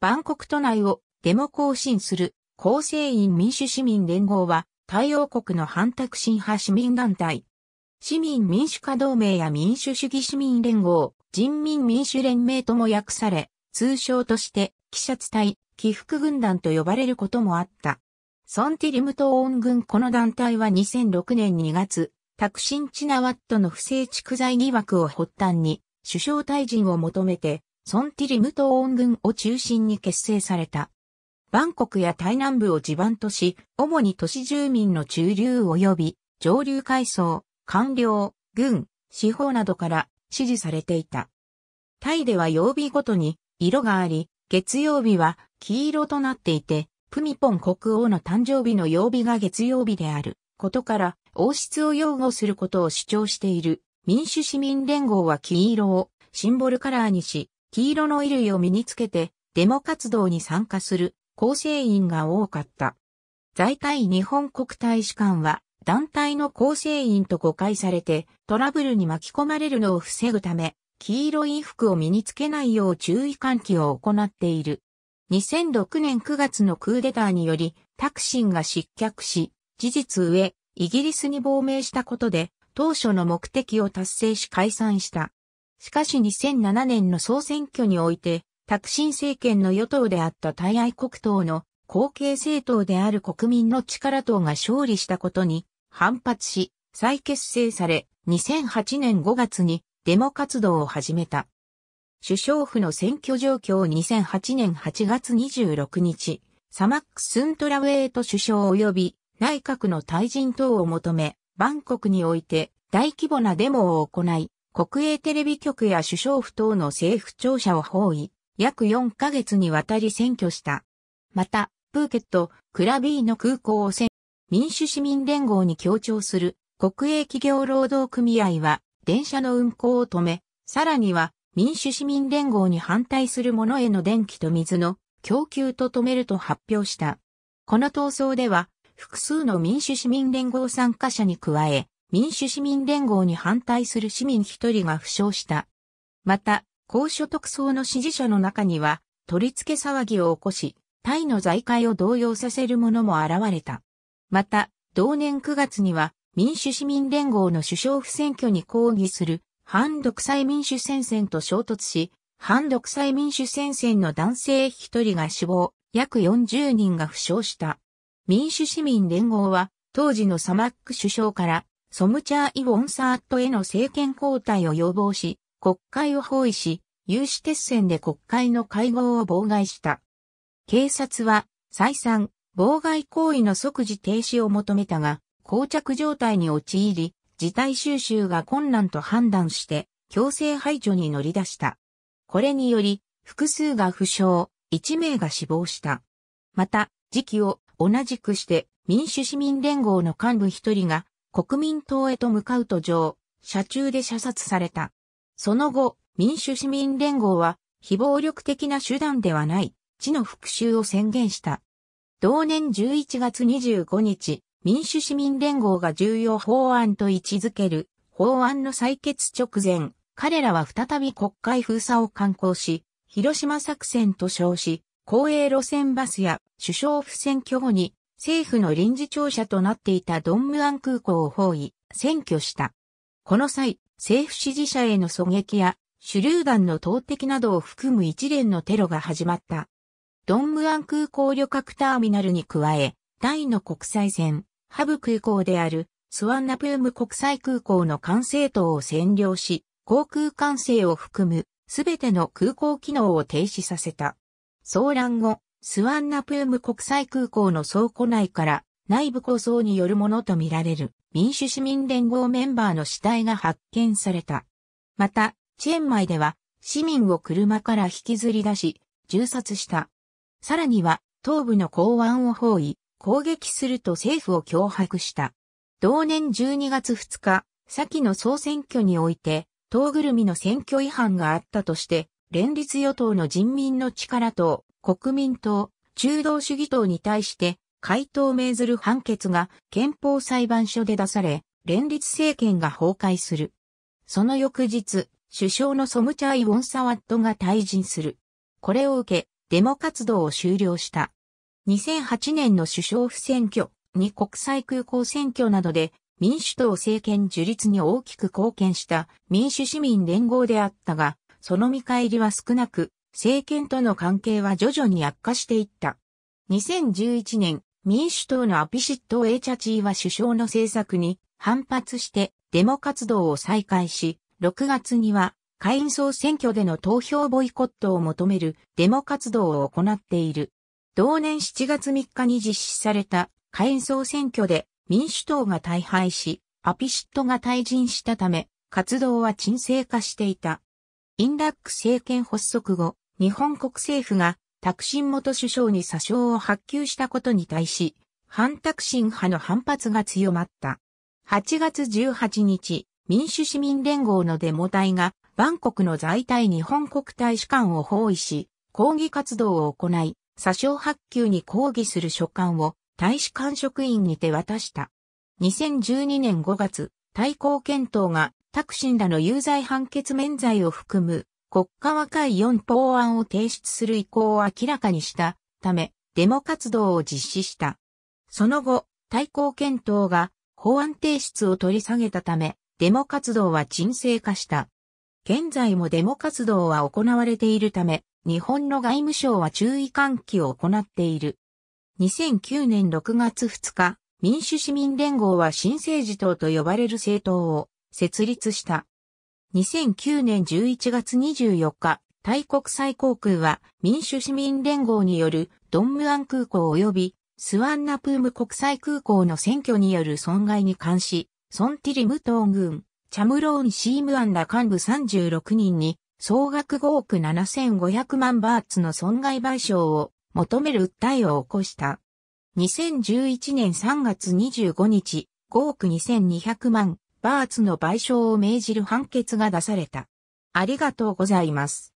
バンコク都内をデモ行進する構成員民主市民連合は、太陽国の反託新派市民団体。市民民主化同盟や民主主義市民連合、人民民主連盟とも訳され、通称として、記者隊、起伏軍団と呼ばれることもあった。ソンティリムト恩ン軍この団体は2006年2月、タクシン・チナワットの不正蓄財疑惑を発端に、首相退陣を求めて、ソンティリムトーン軍を中心に結成された。バンコクや台南部を地盤とし、主に都市住民の中流及び上流階層、官僚、軍、司法などから支持されていた。タイでは曜日ごとに色があり、月曜日は黄色となっていて、プミポン国王の誕生日の曜日が月曜日であることから、王室を擁護することを主張している民主市民連合は黄色をシンボルカラーにし、黄色の衣類を身につけて、デモ活動に参加する構成員が多かった。在台日本国大使館は、団体の構成員と誤解されて、トラブルに巻き込まれるのを防ぐため、黄色い服を身につけないよう注意喚起を行っている。2006年9月のクーデターにより、タクシンが失脚し、事実上、イギリスに亡命したことで、当初の目的を達成し解散した。しかし2007年の総選挙において、タクシン政権の与党であった対愛国党の後継政党である国民の力党が勝利したことに反発し、再結成され、2008年5月にデモ活動を始めた。首相府の選挙状況2008年8月26日、サマックスントラウェイト首相及び内閣の退陣等を求め、バンコクにおいて大規模なデモを行い、国営テレビ局や首相府等の政府庁舎を包囲、約4ヶ月にわたり占拠した。また、プーケット、クラビーの空港を占民主市民連合に協調する国営企業労働組合は電車の運行を止め、さらには民主市民連合に反対する者への電気と水の供給と止めると発表した。この闘争では複数の民主市民連合参加者に加え、民主市民連合に反対する市民一人が負傷した。また、高所得層の支持者の中には、取り付け騒ぎを起こし、タイの財界を動揺させる者も現れた。また、同年9月には、民主市民連合の首相府選挙に抗議する、反独裁民主戦線と衝突し、反独裁民主戦線の男性一人が死亡、約40人が負傷した。民主市民連合は、当時のサマック首相から、ソムチャー・イ・ウォンサートへの政権交代を要望し、国会を包囲し、有志鉄線で国会の会合を妨害した。警察は、再三、妨害行為の即時停止を求めたが、膠着状態に陥り、事態収集が困難と判断して、強制排除に乗り出した。これにより、複数が負傷、1名が死亡した。また、時期を同じくして民主市民連合の幹部1人が国民党へと向かう途上、車中で射殺された。その後、民主市民連合は、非暴力的な手段ではない、地の復讐を宣言した。同年11月25日、民主市民連合が重要法案と位置づける法案の採決直前、彼らは再び国会封鎖を刊行し、広島作戦と称し、公営路線バスや首相府選挙後に政府の臨時庁舎となっていたドンムアン空港を包囲、占拠した。この際、政府支持者への狙撃や、手榴弾の投擲などを含む一連のテロが始まった。ドンムアン空港旅客ターミナルに加え、第の国際線、ハブ空港であるスワンナプーム国際空港の管制塔を占領し、航空管制を含むすべての空港機能を停止させた。騒乱後、スワンナプーム国際空港の倉庫内から内部構想によるものとみられる民主市民連合メンバーの死体が発見された。また、チェンマイでは市民を車から引きずり出し、銃殺した。さらには、東部の港湾を包囲、攻撃すると政府を脅迫した。同年12月2日、先の総選挙において、党ぐるみの選挙違反があったとして、連立与党の人民の力党、国民党、中道主義党に対して回答を命ずる判決が憲法裁判所で出され、連立政権が崩壊する。その翌日、首相のソムチャイ・ウォンサワットが退陣する。これを受け、デモ活動を終了した。2008年の首相不選挙、に国際空港選挙などで民主党政権樹立に大きく貢献した民主市民連合であったが、その見返りは少なく、政権との関係は徐々に悪化していった。2011年、民主党のアピシット・エイチャチーは首相の政策に反発してデモ活動を再開し、6月には下院総選挙での投票ボイコットを求めるデモ活動を行っている。同年7月3日に実施された下院総選挙で民主党が大敗し、アピシットが退陣したため、活動は沈静化していた。インラック政権発足後、日本国政府が、タクシン元首相に詐称を発給したことに対し、反タクシン派の反発が強まった。8月18日、民主市民連合のデモ隊が、バンコクの在台日本国大使館を包囲し、抗議活動を行い、詐称発給に抗議する書簡を大使館職員に手渡した。2012年5月、対抗検討が、タクシンらの有罪判決免罪を含む、国家和解4法案を提出する意向を明らかにしたため、デモ活動を実施した。その後、対抗検討が法案提出を取り下げたため、デモ活動は沈静化した。現在もデモ活動は行われているため、日本の外務省は注意喚起を行っている。2009年6月2日、民主市民連合は新政治党と呼ばれる政党を設立した。2009年11月24日、タイ国際航空は民主市民連合によるドンムアン空港及びスワンナプーム国際空港の選挙による損害に関し、ソンティリムト軍、チャムローンシームアンら幹部36人に総額5億7500万バーツの損害賠償を求める訴えを起こした。2011年3月25日、5億2200万バーツの賠償を命じる判決が出された。ありがとうございます。